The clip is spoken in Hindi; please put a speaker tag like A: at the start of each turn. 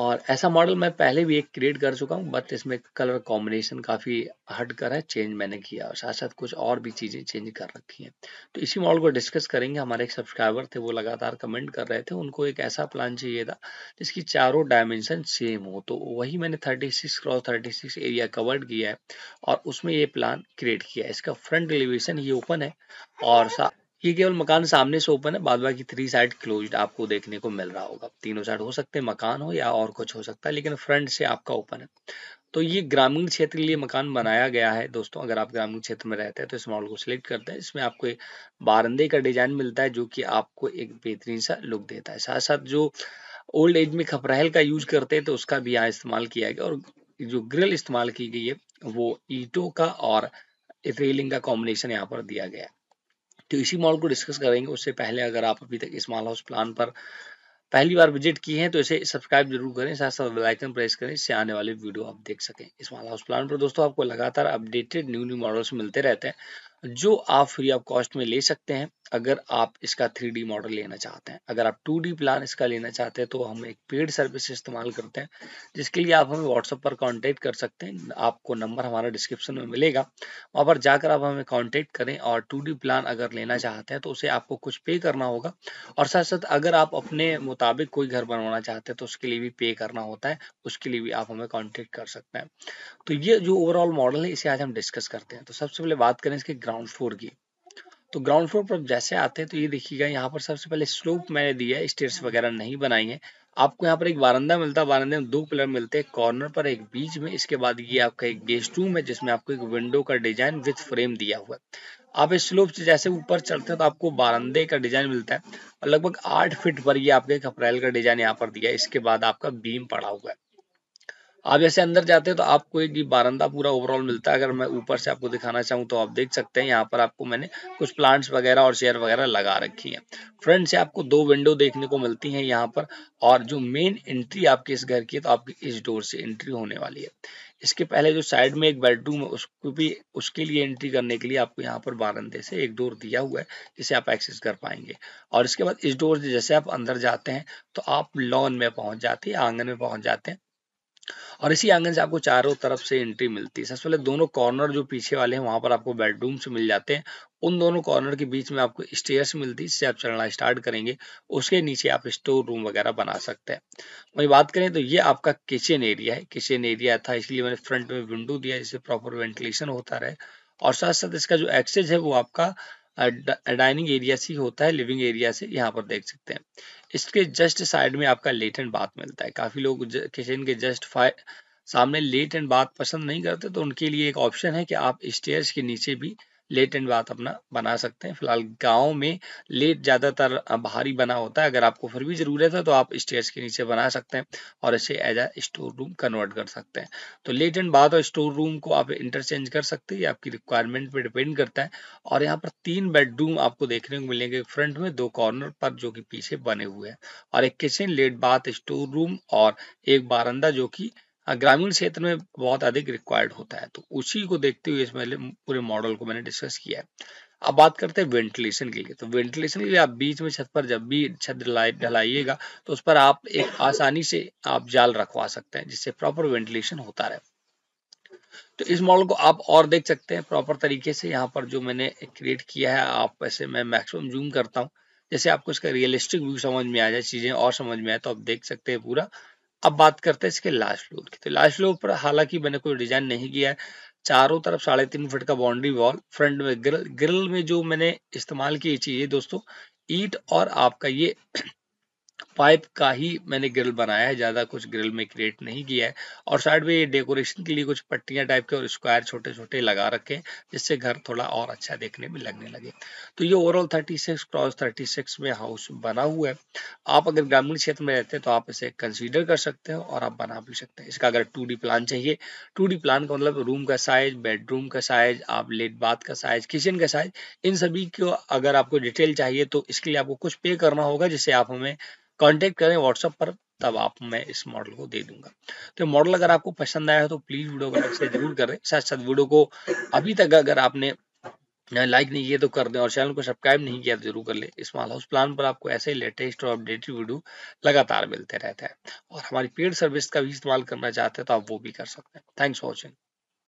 A: और ऐसा मॉडल मैं पहले भी एक क्रिएट कर चुका हूँ बट इसमें कलर कॉम्बिनेशन काफ़ी हट कर है चेंज मैंने किया और साथ साथ कुछ और भी चीज़ें चेंज कर रखी हैं तो इसी मॉडल को डिस्कस करेंगे हमारे एक सब्सक्राइबर थे वो लगातार कमेंट कर रहे थे उनको एक ऐसा प्लान चाहिए था जिसकी चारों डायमेंशन सेम हो तो वही मैंने thirty six cross thirty six area covered किया है और उसमें ये प्लान क्रिएट किया है इसका फ्रंट एलिवेशन ही ओपन है और साथ ये केवल मकान सामने से ओपन है बाद बाकी थ्री साइड क्लोज आपको देखने को मिल रहा होगा तीनों साइड हो सकते हैं मकान हो या और कुछ हो सकता है लेकिन फ्रंट से आपका ओपन है तो ये ग्रामीण क्षेत्र के लिए मकान बनाया गया है दोस्तों अगर आप ग्रामीण क्षेत्र में रहते हैं तो इस मॉडल को सिलेक्ट करते हैं इसमें आपको एक बारंदे का डिजाइन मिलता है जो कि आपको एक बेहतरीन सा लुक देता है साथ साथ जो ओल्ड एज में खपरहल का यूज करते हैं तो उसका भी यहाँ इस्तेमाल किया गया और जो ग्रिल इस्तेमाल की गई है वो ईटो का और रेलिंग का कॉम्बिनेशन यहाँ पर दिया गया है तो इसी मॉल को डिस्कस करेंगे उससे पहले अगर आप अभी तक इस मॉल हाउस प्लान पर पहली बार विजिट की है तो इसे सब्सक्राइब जरूर करें साथ साथ बेलाइकन प्रेस करें इससे आने वाले वीडियो आप देख सकें इस मॉल हाउस प्लान पर दोस्तों आपको लगातार अपडेटेड न्यू न्यू मॉडल्स मिलते रहते हैं जो आप फ्री ऑफ कॉस्ट में ले सकते हैं अगर आप इसका थ्री मॉडल लेना चाहते हैं अगर आप टू प्लान इसका लेना चाहते हैं तो हम एक पेड सर्विस इस्तेमाल करते हैं जिसके लिए आप हमें व्हाट्सएप पर कॉन्टेक्ट कर सकते हैं आपको नंबर हमारा डिस्क्रिप्शन में मिलेगा वहाँ पर जाकर आप हमें कॉन्टेक्ट करें और टू प्लान अगर लेना चाहते हैं तो उसे आपको कुछ पे करना होगा और साथ साथ अगर आप अपने मुताबिक कोई घर बनवाना चाहते हैं तो उसके लिए भी पे करना होता है उसके लिए भी आप हमें कॉन्टेक्ट कर सकते हैं तो ये जो ओवरऑल मॉडल है इसे आज हम डिस्कस करते हैं तो सबसे पहले बात करें इसके ग्राउंड फ्लोर की तो ग्राउंड फ्लोर पर जैसे आते हैं तो ये देखिएगा यहाँ पर सबसे पहले स्लोप मैंने दिया है स्टेयर्स वगैरह नहीं बनाई है आपको यहाँ पर एक बारंदा मिलता है बारंदे में दो पिलर मिलते हैं कॉर्नर पर एक बीच में इसके बाद ये आपका एक गेस्ट रूम है जिसमें आपको एक विंडो का डिजाइन विथ फ्रेम दिया हुआ है आप इस स्लोप से जैसे ऊपर चढ़ते हैं तो आपको बारंदे का डिजाइन मिलता है और लगभग आठ फिट पर ये आपके एक अप्रैल का डिजाइन यहाँ पर दिया है इसके बाद आपका बीम पड़ा हुआ है आप जैसे अंदर जाते हैं तो आपको एक ये बारंदा पूरा ओवरऑल मिलता है अगर मैं ऊपर से आपको दिखाना चाहूँ तो आप देख सकते हैं यहाँ पर आपको मैंने कुछ प्लांट्स वगैरह और चेयर वगैरह लगा रखी है फ्रंट से आपको दो विंडो देखने को मिलती है यहाँ पर और जो मेन एंट्री आपके इस घर की है तो आपकी इस डोर से एंट्री होने वाली है इसके पहले जो साइड में एक बेडरूम है उसको भी उसके लिए एंट्री करने के लिए आपको यहाँ पर बारंदे से एक डोर दिया हुआ है जिसे आप एक्सेस कर पाएंगे और इसके बाद इस डोर से जैसे आप अंदर जाते हैं तो आप लॉन में पहुंच जाते हैं आंगन में पहुंच जाते हैं और इसी आंगन से आपको चारों तरफ से एंट्री मिलती है सबसे पहले दोनों कॉर्नर जो पीछे वाले हैं वहां पर आपको से मिल जाते हैं उन दोनों कॉर्नर के बीच में आपको स्टेयर्स मिलती है जिससे आप चलना स्टार्ट करेंगे उसके नीचे आप स्टोर रूम वगैरह बना सकते हैं वही बात करें तो ये आपका किचन एरिया है किचन एरिया था इसलिए मैंने फ्रंट में विंडो दिया जिससे प्रॉपर वेंटिलेशन होता रहे और साथ साथ इसका जो एक्सेज है वो आपका डाइनिंग एरिया से होता है लिविंग एरिया से यहाँ पर देख सकते हैं इसके जस्ट साइड में आपका लेट एंड बाथ मिलता है काफ़ी लोग किचन के जस्ट सामने लेट एंड बाथ पसंद नहीं करते तो उनके लिए एक ऑप्शन है कि आप स्टेयर्स के नीचे भी लेट एंड बाथ अपना बना सकते हैं फिलहाल गाँव में लेट ज़्यादातर भारी बना होता है अगर आपको फिर भी ज़रूरत है तो आप स्टेज के नीचे बना सकते हैं और इसे as a store room convert कर सकते हैं तो लेट एंड बाथ और स्टोर रूम को आप इंटरचेंज कर सकते हैं आपकी रिक्वायरमेंट पर डिपेंड करता है और यहाँ पर तीन बेडरूम आपको देखने को मिलेंगे फ्रंट में दो कॉर्नर पर जो कि पीछे बने हुए हैं और एक kitchen lat bath store room और एक बारंदा जो की हाँ, ग्रामीण क्षेत्र में बहुत अधिक रिक्वायर्ड होता है तो उसी को देखते हुए इसमें पूरे मॉडल को मैंने डिस्कस किया है अब बात करते हैं वेंटिलेशन के लिए तो वेंटिलेशन के लिए आप बीच में छत पर जब भी छत ढलाइएगा तो उस पर आप एक आसानी से आप जाल रखवा सकते हैं जिससे प्रॉपर वेंटिलेशन होता रहे तो इस मॉडल को आप और देख सकते हैं प्रॉपर तरीके से यहाँ पर जो मैंने क्रिएट किया है आप ऐसे मैं मैक्सिमम जूम करता हूँ जैसे आपको इसका रियलिस्टिक व्यू समझ में आ जाए चीजें और समझ में आए तो आप देख सकते हैं पूरा अब बात करते हैं इसके लास्ट फ्लोर की तो लास्ट फ्लोर पर हालांकि मैंने कोई डिजाइन नहीं किया है चारों तरफ साढ़े तीन फुट का बाउंड्री वॉल फ्रंट में ग्रिल ग्रिल में जो मैंने इस्तेमाल की चीजें दोस्तों ईट और आपका ये पाइप का ही मैंने ग्रिल बनाया है ज़्यादा कुछ ग्रिल में क्रिएट नहीं किया है और साइड में डेकोरेशन के लिए कुछ पट्टियां टाइप के और स्क्वायर छोटे छोटे लगा रखे जिससे घर थोड़ा और अच्छा देखने में लगने लगे तो ये ओवरऑल 36 सिक्स क्रॉस थर्टी में हाउस बना हुआ है आप अगर ग्रामीण क्षेत्र में रहते हैं तो आप इसे कंसिडर कर सकते हो और आप बना भी सकते हैं इसका अगर टू प्लान चाहिए टू प्लान का मतलब रूम का साइज बेडरूम का साइज आप लेट बाथ का साइज किचन का साइज इन सभी को अगर आपको डिटेल चाहिए तो इसके लिए आपको कुछ पे करना होगा जिससे आप हमें कॉन्टेक्ट करें व्हाट्सएप पर तब आप मैं इस मॉडल को दे दूंगा तो मॉडल अगर आपको पसंद आया हो तो प्लीज वीडियो को लाइक से जरूर करें साथ साथ वीडियो को अभी तक अगर आपने लाइक नहीं किया तो कर दें और चैनल को सब्सक्राइब नहीं किया तो जरूर कर ले स्मॉल हाउस प्लान पर आपको ऐसे ही लेटेस्ट और अपडेटेड वीडियो लगातार मिलते रहता है और हमारी पेड सर्विस का भी इस्तेमाल करना चाहते हैं तो आप वो भी कर सकते हैं थैंक्स फॉर वॉचिंग